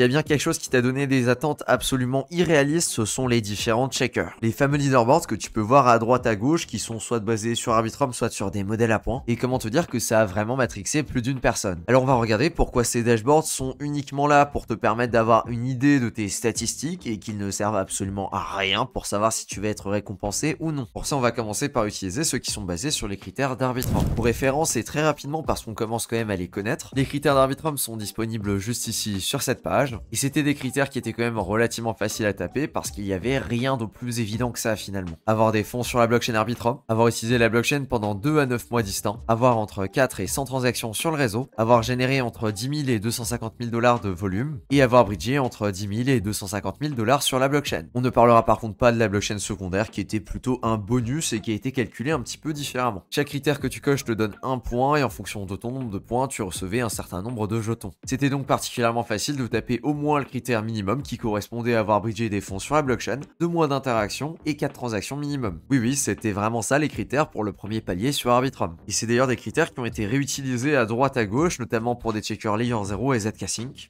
il y a bien quelque chose qui t'a donné des attentes absolument irréalistes, ce sont les différents checkers. Les fameux leaderboards que tu peux voir à droite à gauche qui sont soit basés sur Arbitrum, soit sur des modèles à points. Et comment te dire que ça a vraiment matrixé plus d'une personne. Alors on va regarder pourquoi ces dashboards sont uniquement là pour te permettre d'avoir une idée de tes statistiques et qu'ils ne servent absolument à rien pour savoir si tu vas être récompensé ou non. Pour ça, on va commencer par utiliser ceux qui sont basés sur les critères d'Arbitrum. Pour référence et très rapidement parce qu'on commence quand même à les connaître, les critères d'Arbitrum sont disponibles juste ici sur cette page et c'était des critères qui étaient quand même relativement faciles à taper parce qu'il n'y avait rien de plus évident que ça finalement. Avoir des fonds sur la blockchain Arbitrum, avoir utilisé la blockchain pendant 2 à 9 mois distincts, avoir entre 4 et 100 transactions sur le réseau, avoir généré entre 10 000 et 250 000 dollars de volume, et avoir bridgé entre 10 000 et 250 000 dollars sur la blockchain. On ne parlera par contre pas de la blockchain secondaire qui était plutôt un bonus et qui a été calculé un petit peu différemment. Chaque critère que tu coches te donne un point et en fonction de ton nombre de points, tu recevais un certain nombre de jetons. C'était donc particulièrement facile de taper au moins le critère minimum qui correspondait à avoir bridgé des fonds sur la blockchain, deux mois d'interaction et quatre transactions minimum. Oui oui, c'était vraiment ça les critères pour le premier palier sur Arbitrum. Et c'est d'ailleurs des critères qui ont été réutilisés à droite à gauche, notamment pour des checkers Layer 0 et ZK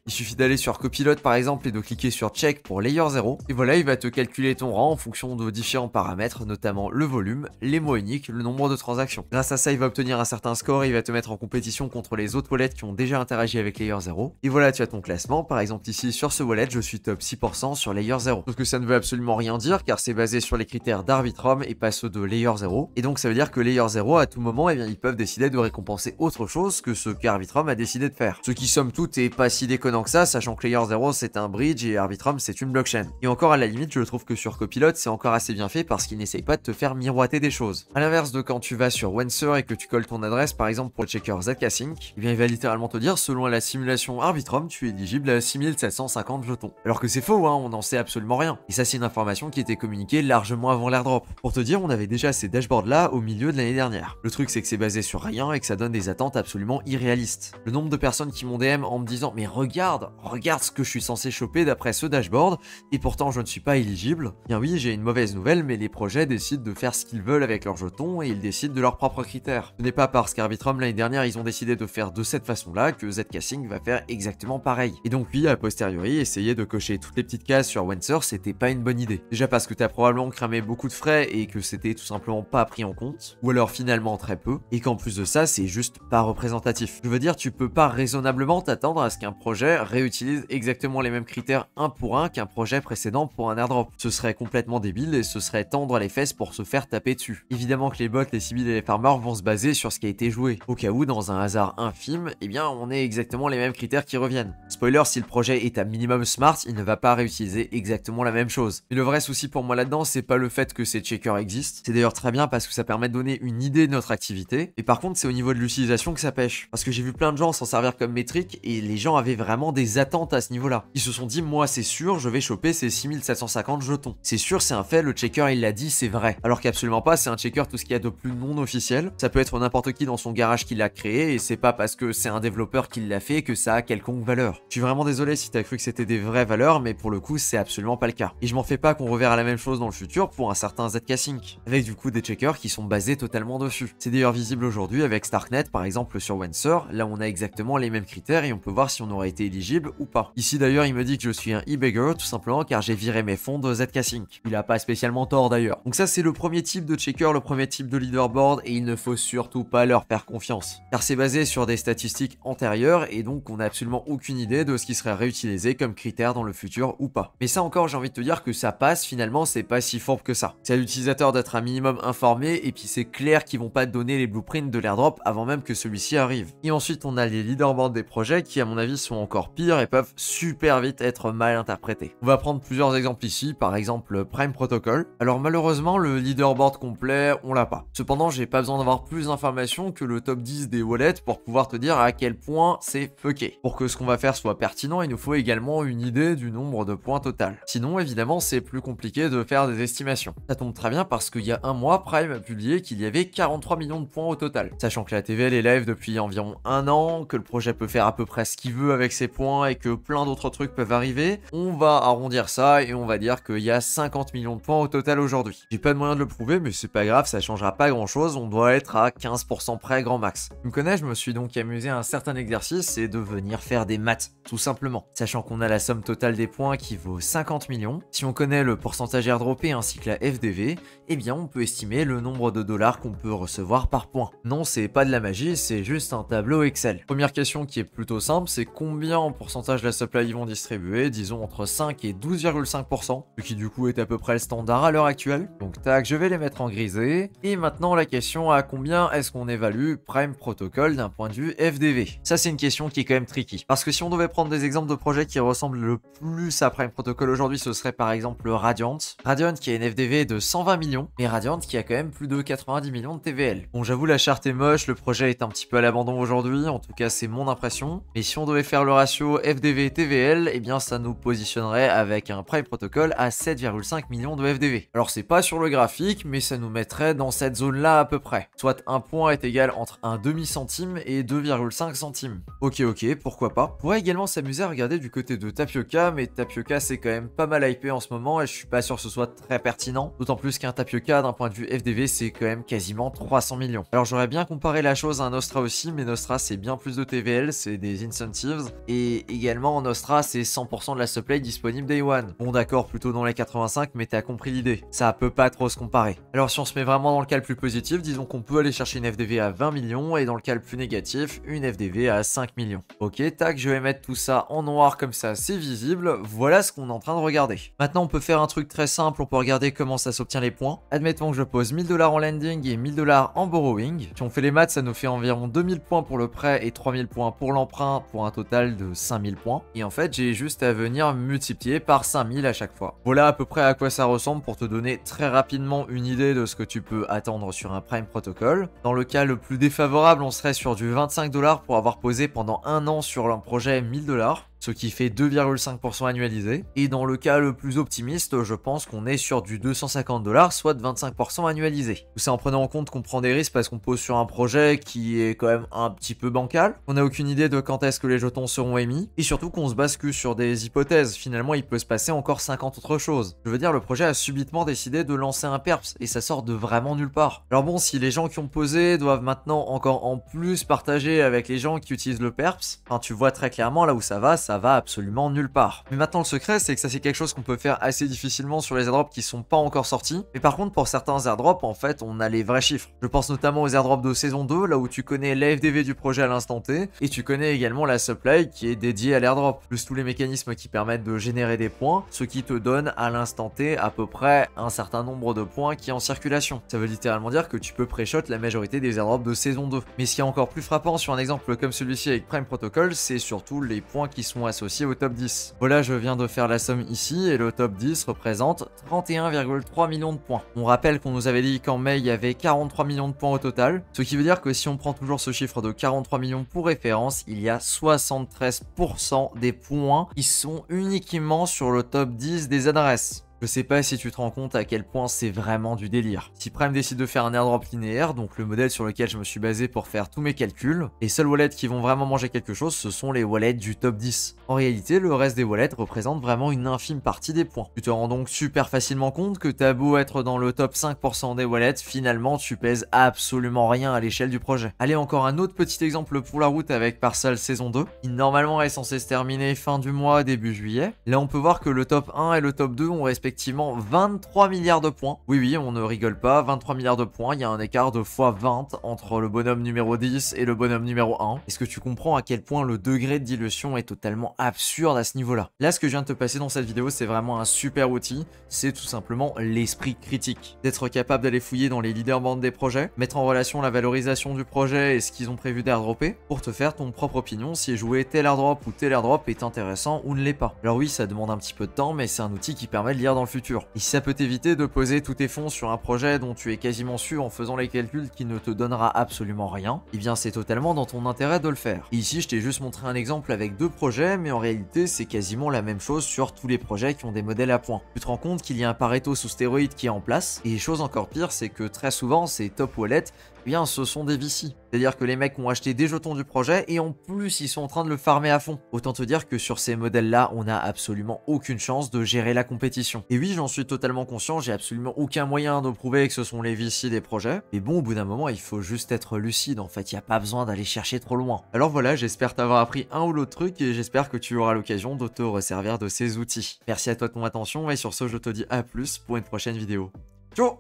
Il suffit d'aller sur Copilot par exemple et de cliquer sur Check pour Layer 0, et voilà, il va te calculer ton rang en fonction de différents paramètres, notamment le volume, les mots uniques, le nombre de transactions. Grâce à ça, il va obtenir un certain score et il va te mettre en compétition contre les autres wallets qui ont déjà interagi avec Layer 0. Et voilà, tu as ton classement, par exemple ici sur ce wallet, je suis top 6% sur layer 0. Sauf que ça ne veut absolument rien dire car c'est basé sur les critères d'Arbitrum et pas ceux de layer 0. Et donc ça veut dire que layer 0 à tout moment, eh bien, ils peuvent décider de récompenser autre chose que ce qu'Arbitrum a décidé de faire. Ce qui somme tout est pas si déconnant que ça, sachant que layer 0 c'est un bridge et Arbitrum c'est une blockchain. Et encore à la limite, je trouve que sur Copilot c'est encore assez bien fait parce qu'il n'essaye pas de te faire miroiter des choses. À l'inverse de quand tu vas sur Wenser et que tu colles ton adresse par exemple pour le checker ZK Sync, eh bien il va littéralement te dire selon la simulation Arbitrum tu es éligible à simulation. 1750 jetons. Alors que c'est faux, hein, on n'en sait absolument rien. Et ça, c'est une information qui était communiquée largement avant l'airdrop. Pour te dire, on avait déjà ces dashboards là au milieu de l'année dernière. Le truc, c'est que c'est basé sur rien et que ça donne des attentes absolument irréalistes. Le nombre de personnes qui m'ont DM en me disant Mais regarde, regarde ce que je suis censé choper d'après ce dashboard, et pourtant je ne suis pas éligible. Bien oui, j'ai une mauvaise nouvelle, mais les projets décident de faire ce qu'ils veulent avec leurs jetons et ils décident de leurs propres critères. Ce n'est pas parce qu'Arbitrum l'année dernière ils ont décidé de faire de cette façon là que ZCasting va faire exactement pareil. Et donc oui, a posteriori, essayer de cocher toutes les petites cases sur Wensor, c'était pas une bonne idée. Déjà parce que t'as probablement cramé beaucoup de frais et que c'était tout simplement pas pris en compte, ou alors finalement très peu, et qu'en plus de ça, c'est juste pas représentatif. Je veux dire, tu peux pas raisonnablement t'attendre à ce qu'un projet réutilise exactement les mêmes critères un pour un qu'un projet précédent pour un airdrop. Ce serait complètement débile et ce serait tendre les fesses pour se faire taper dessus. Évidemment que les bots, les civils et les farmers vont se baser sur ce qui a été joué. Au cas où, dans un hasard infime, eh bien, on ait exactement les mêmes critères qui reviennent. Spoiler, si le est à minimum smart, il ne va pas réutiliser exactement la même chose. et le vrai souci pour moi là-dedans, c'est pas le fait que ces checkers existent. C'est d'ailleurs très bien parce que ça permet de donner une idée de notre activité. Et par contre, c'est au niveau de l'utilisation que ça pêche. Parce que j'ai vu plein de gens s'en servir comme métrique et les gens avaient vraiment des attentes à ce niveau-là. Ils se sont dit, moi, c'est sûr, je vais choper ces 6750 jetons. C'est sûr, c'est un fait, le checker, il l'a dit, c'est vrai. Alors qu'absolument pas, c'est un checker tout ce qu'il y a de plus non officiel. Ça peut être n'importe qui dans son garage qui l'a créé et c'est pas parce que c'est un développeur qui l'a fait que ça a quelconque valeur. Je suis vraiment désolé si t'as cru que c'était des vraies valeurs, mais pour le coup, c'est absolument pas le cas. Et je m'en fais pas qu'on reverra la même chose dans le futur pour un certain ZK avec du coup des checkers qui sont basés totalement dessus. C'est d'ailleurs visible aujourd'hui avec Starknet, par exemple sur Wensor, là on a exactement les mêmes critères et on peut voir si on aurait été éligible ou pas. Ici d'ailleurs, il me dit que je suis un e tout simplement car j'ai viré mes fonds de ZK Il a pas spécialement tort d'ailleurs. Donc ça, c'est le premier type de checker, le premier type de leaderboard, et il ne faut surtout pas leur faire confiance. Car c'est basé sur des statistiques antérieures, et donc on a absolument aucune idée de ce qui serait réutiliser comme critère dans le futur ou pas. Mais ça encore, j'ai envie de te dire que ça passe, finalement, c'est pas si fort que ça. C'est à l'utilisateur d'être un minimum informé, et puis c'est clair qu'ils vont pas donner les blueprints de l'airdrop avant même que celui-ci arrive. Et ensuite, on a les leaderboards des projets qui, à mon avis, sont encore pires et peuvent super vite être mal interprétés. On va prendre plusieurs exemples ici, par exemple Prime Protocol. Alors malheureusement, le leaderboard complet, on l'a pas. Cependant, j'ai pas besoin d'avoir plus d'informations que le top 10 des wallets pour pouvoir te dire à quel point c'est fucké. Pour que ce qu'on va faire soit pertinent, il nous faut également une idée du nombre de points total. Sinon, évidemment, c'est plus compliqué de faire des estimations. Ça tombe très bien parce qu'il y a un mois, Prime a publié qu'il y avait 43 millions de points au total. Sachant que la TVL est live depuis environ un an, que le projet peut faire à peu près ce qu'il veut avec ses points et que plein d'autres trucs peuvent arriver, on va arrondir ça et on va dire qu'il y a 50 millions de points au total aujourd'hui. J'ai pas de moyen de le prouver, mais c'est pas grave, ça changera pas grand chose, on doit être à 15% près grand max. Tu me connais, je me suis donc amusé à un certain exercice, c'est de venir faire des maths, tout simplement. Sachant qu'on a la somme totale des points qui vaut 50 millions, si on connaît le pourcentage airdroppé ainsi que la FDV, eh bien on peut estimer le nombre de dollars qu'on peut recevoir par point. Non, c'est pas de la magie, c'est juste un tableau Excel. Première question qui est plutôt simple, c'est combien en pourcentage de la supply ils vont distribuer, disons entre 5 et 12,5%, ce qui du coup est à peu près le standard à l'heure actuelle. Donc tac, je vais les mettre en grisé. Et maintenant la question à combien est-ce qu'on évalue Prime Protocol d'un point de vue FDV Ça c'est une question qui est quand même tricky, parce que si on devait prendre des exemples de projets qui ressemble le plus à Prime Protocol aujourd'hui, ce serait par exemple Radiant. Radiant qui a une FDV de 120 millions, et Radiant qui a quand même plus de 90 millions de TVL. Bon, j'avoue, la charte est moche, le projet est un petit peu à l'abandon aujourd'hui, en tout cas, c'est mon impression. Mais si on devait faire le ratio FDV-TVL, eh bien, ça nous positionnerait avec un Prime Protocol à 7,5 millions de FDV. Alors, c'est pas sur le graphique, mais ça nous mettrait dans cette zone-là à peu près. Soit un point est égal entre un demi-centime et 2,5 centimes. Ok, ok, pourquoi pas. On pourrait également s'amuser à regarder du côté de Tapioca, mais Tapioca c'est quand même pas mal hypé en ce moment et je suis pas sûr que ce soit très pertinent. D'autant plus qu'un Tapioca d'un point de vue FDV c'est quand même quasiment 300 millions. Alors j'aurais bien comparé la chose à Nostra aussi, mais Nostra c'est bien plus de TVL, c'est des incentives. Et également en Nostra c'est 100% de la supply disponible day one. Bon d'accord, plutôt dans les 85, mais t'as compris l'idée. Ça peut pas trop se comparer. Alors si on se met vraiment dans le cas le plus positif, disons qu'on peut aller chercher une FDV à 20 millions et dans le cas le plus négatif, une FDV à 5 millions. Ok, tac, je vais mettre tout ça en noir comme ça, c'est visible, voilà ce qu'on est en train de regarder. Maintenant, on peut faire un truc très simple, on peut regarder comment ça s'obtient les points. Admettons que je pose 1000 dollars en lending et 1000 dollars en borrowing. Si on fait les maths, ça nous fait environ 2000 points pour le prêt et 3000 points pour l'emprunt, pour un total de 5000 points. Et en fait, j'ai juste à venir multiplier par 5000 à chaque fois. Voilà à peu près à quoi ça ressemble pour te donner très rapidement une idée de ce que tu peux attendre sur un Prime Protocol. Dans le cas le plus défavorable, on serait sur du 25 dollars pour avoir posé pendant un an sur un projet 1000 dollars ce qui fait 2,5% annualisé. Et dans le cas le plus optimiste, je pense qu'on est sur du 250 dollars, soit de 25% annualisé. C'est en prenant en compte qu'on prend des risques parce qu'on pose sur un projet qui est quand même un petit peu bancal. On n'a aucune idée de quand est-ce que les jetons seront émis. Et surtout qu'on se base que sur des hypothèses. Finalement, il peut se passer encore 50 autres choses. Je veux dire, le projet a subitement décidé de lancer un PERPS et ça sort de vraiment nulle part. Alors bon, si les gens qui ont posé doivent maintenant encore en plus partager avec les gens qui utilisent le PERPS, enfin, tu vois très clairement là où ça va, ça va absolument nulle part. Mais maintenant le secret c'est que ça c'est quelque chose qu'on peut faire assez difficilement sur les airdrops qui sont pas encore sortis. Mais par contre pour certains airdrops en fait on a les vrais chiffres. Je pense notamment aux airdrops de saison 2 là où tu connais l'AFDV du projet à l'instant T et tu connais également la supply qui est dédiée à l'airdrop. Plus tous les mécanismes qui permettent de générer des points, ce qui te donne à l'instant T à peu près un certain nombre de points qui est en circulation. Ça veut littéralement dire que tu peux pré-shot la majorité des airdrops de saison 2. Mais ce qui est encore plus frappant sur un exemple comme celui-ci avec Prime Protocol, c'est surtout les points qui sont associés au top 10. Voilà, je viens de faire la somme ici, et le top 10 représente 31,3 millions de points. On rappelle qu'on nous avait dit qu'en mai, il y avait 43 millions de points au total, ce qui veut dire que si on prend toujours ce chiffre de 43 millions pour référence, il y a 73% des points qui sont uniquement sur le top 10 des adresses. Je sais pas si tu te rends compte à quel point c'est vraiment du délire. Si Prime décide de faire un airdrop linéaire, donc le modèle sur lequel je me suis basé pour faire tous mes calculs, les seules wallets qui vont vraiment manger quelque chose, ce sont les wallets du top 10. En réalité, le reste des wallets représente vraiment une infime partie des points. Tu te rends donc super facilement compte que t'as beau être dans le top 5% des wallets, finalement tu pèses absolument rien à l'échelle du projet. Allez, encore un autre petit exemple pour la route avec Parcel saison 2, qui normalement est censé se terminer fin du mois, début juillet. Là, on peut voir que le top 1 et le top 2 ont respecté Effectivement, 23 milliards de points. Oui, oui, on ne rigole pas, 23 milliards de points, il y a un écart de x 20 entre le bonhomme numéro 10 et le bonhomme numéro 1. Est-ce que tu comprends à quel point le degré de dilution est totalement absurde à ce niveau-là Là, ce que je viens de te passer dans cette vidéo, c'est vraiment un super outil, c'est tout simplement l'esprit critique. D'être capable d'aller fouiller dans les leaderboards des projets, mettre en relation la valorisation du projet et ce qu'ils ont prévu d'airdropper, pour te faire ton propre opinion si jouer tel airdrop ou tel airdrop est intéressant ou ne l'est pas. Alors oui, ça demande un petit peu de temps, mais c'est un outil qui permet de lire dans le futur. Et ça peut t'éviter de poser tous tes fonds sur un projet dont tu es quasiment sûr en faisant les calculs qui ne te donnera absolument rien, et eh bien c'est totalement dans ton intérêt de le faire. ici, je t'ai juste montré un exemple avec deux projets, mais en réalité, c'est quasiment la même chose sur tous les projets qui ont des modèles à points. Tu te rends compte qu'il y a un Pareto sous stéroïde qui est en place, et chose encore pire, c'est que très souvent, ces top wallets eh bien, ce sont des VC. C'est-à-dire que les mecs ont acheté des jetons du projet et en plus, ils sont en train de le farmer à fond. Autant te dire que sur ces modèles-là, on n'a absolument aucune chance de gérer la compétition. Et oui, j'en suis totalement conscient, j'ai absolument aucun moyen de prouver que ce sont les VC des projets. Mais bon, au bout d'un moment, il faut juste être lucide. En fait, il n'y a pas besoin d'aller chercher trop loin. Alors voilà, j'espère t'avoir appris un ou l'autre truc et j'espère que tu auras l'occasion de te resservir de ces outils. Merci à toi de ton attention et sur ce, je te dis à plus pour une prochaine vidéo. Ciao